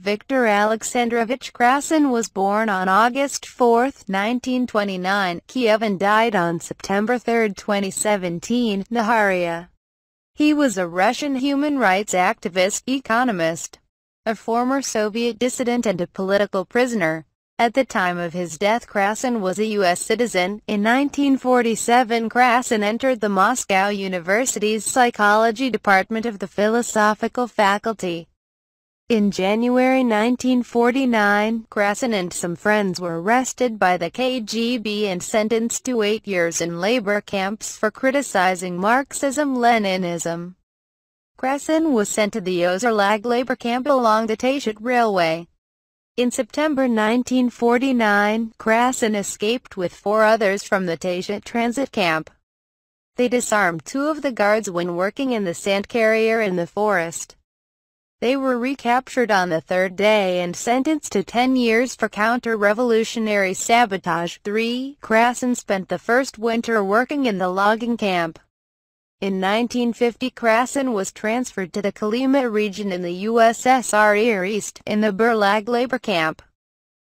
Viktor Alexandrovich Krasin was born on August 4, 1929, Kiev and died on September 3, 2017, Naharia. He was a Russian human rights activist, economist, a former Soviet dissident and a political prisoner. At the time of his death Krasin was a U.S. citizen. In 1947 Krasin entered the Moscow University's psychology department of the philosophical faculty. In January 1949, Krasin and some friends were arrested by the KGB and sentenced to eight years in labor camps for criticizing Marxism-Leninism. Krasin was sent to the Ozerlag labor camp along the Tayshet Railway. In September 1949, Krasin escaped with four others from the Tayshet transit camp. They disarmed two of the guards when working in the sand carrier in the forest. They were recaptured on the third day and sentenced to 10 years for counter-revolutionary sabotage. 3. Krasin spent the first winter working in the logging camp. In 1950 Krasin was transferred to the Kalima region in the USSR Air East, in the Burlag labor camp.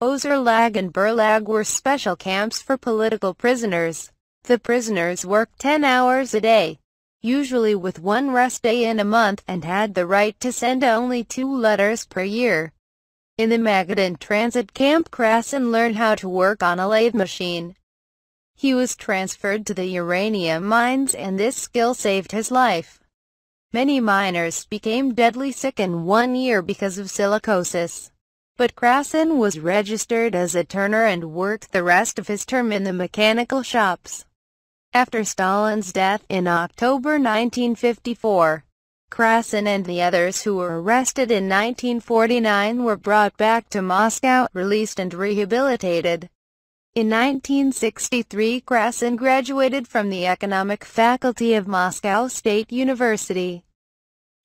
Ozerlag and Burlag were special camps for political prisoners. The prisoners worked 10 hours a day usually with one rest day in a month and had the right to send only two letters per year. In the Magadan Transit Camp Krasin learned how to work on a lathe machine. He was transferred to the uranium mines and this skill saved his life. Many miners became deadly sick in one year because of silicosis. But Krasin was registered as a turner and worked the rest of his term in the mechanical shops. After Stalin's death in October 1954, Krasin and the others who were arrested in 1949 were brought back to Moscow, released and rehabilitated. In 1963 Krasin graduated from the economic faculty of Moscow State University.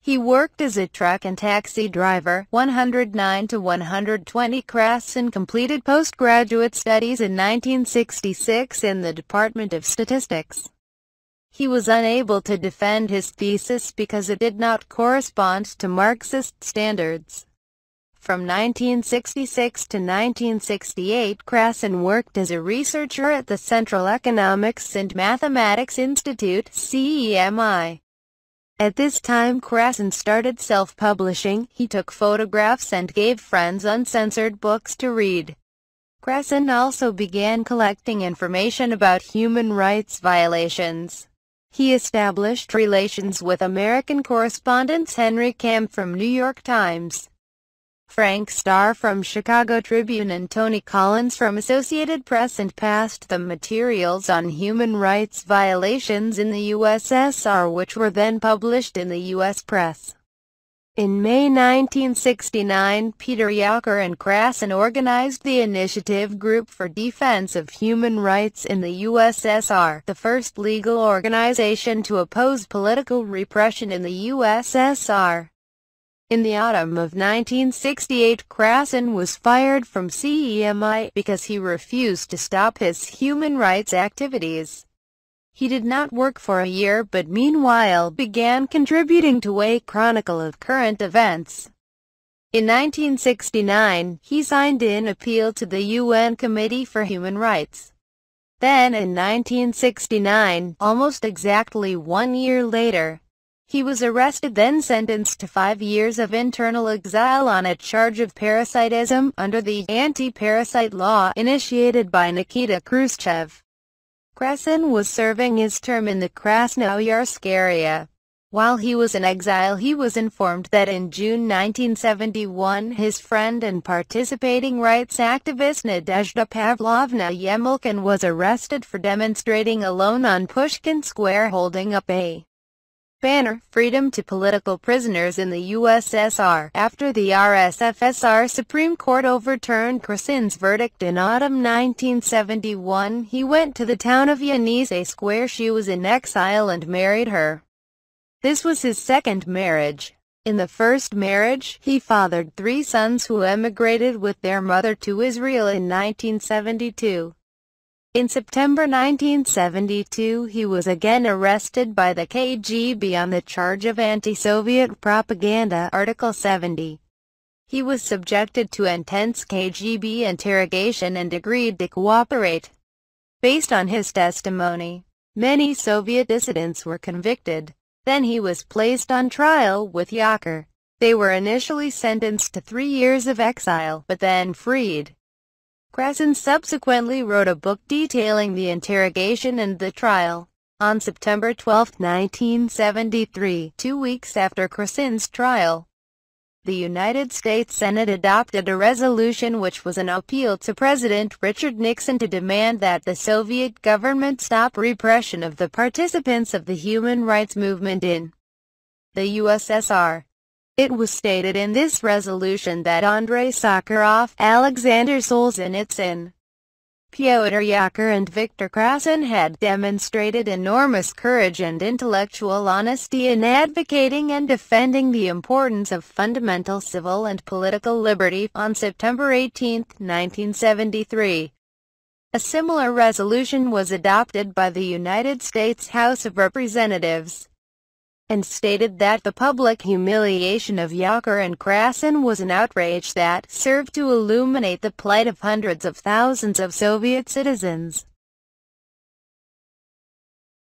He worked as a truck and taxi driver, 109 to 120 crafts and completed postgraduate studies in 1966 in the Department of Statistics. He was unable to defend his thesis because it did not correspond to Marxist standards. From 1966 to 1968 Krasin worked as a researcher at the Central Economics and Mathematics Institute CEMI. At this time Krasin started self-publishing, he took photographs and gave friends uncensored books to read. Krasin also began collecting information about human rights violations. He established relations with American correspondent Henry Camp from New York Times. Frank Starr from Chicago Tribune and Tony Collins from Associated Press and passed the materials on human rights violations in the USSR which were then published in the U.S. press. In May 1969, Peter Yaucher and Krasin organized the Initiative Group for Defense of Human Rights in the USSR, the first legal organization to oppose political repression in the USSR. In the autumn of 1968 Krasin was fired from CEMI because he refused to stop his human rights activities. He did not work for a year but meanwhile began contributing to a chronicle of current events. In 1969, he signed an appeal to the UN Committee for Human Rights. Then in 1969, almost exactly one year later, he was arrested then sentenced to five years of internal exile on a charge of parasitism under the anti-parasite law initiated by Nikita Khrushchev. Krasin was serving his term in the Krasnoyarsk area. While he was in exile he was informed that in June 1971 his friend and participating rights activist Nadezhda Pavlovna Yemelkin was arrested for demonstrating alone on Pushkin Square holding up a Banner, Freedom to Political Prisoners in the USSR. After the RSFSR Supreme Court overturned Krasin's verdict in autumn 1971, he went to the town of Yanise where she was in exile and married her. This was his second marriage. In the first marriage, he fathered three sons who emigrated with their mother to Israel in 1972. In September 1972 he was again arrested by the KGB on the charge of anti-Soviet propaganda Article 70. He was subjected to intense KGB interrogation and agreed to cooperate. Based on his testimony, many Soviet dissidents were convicted. Then he was placed on trial with Yaker. They were initially sentenced to three years of exile, but then freed. Gresson subsequently wrote a book detailing the interrogation and the trial. On September 12, 1973, two weeks after Cresson's trial, the United States Senate adopted a resolution which was an appeal to President Richard Nixon to demand that the Soviet government stop repression of the participants of the human rights movement in the USSR. It was stated in this resolution that Andrei Sakharov, Alexander Solzhenitsyn, Pyotr Yakur and Viktor Krasin had demonstrated enormous courage and intellectual honesty in advocating and defending the importance of fundamental civil and political liberty on September 18, 1973. A similar resolution was adopted by the United States House of Representatives and stated that the public humiliation of Yakur and Krasin was an outrage that served to illuminate the plight of hundreds of thousands of Soviet citizens.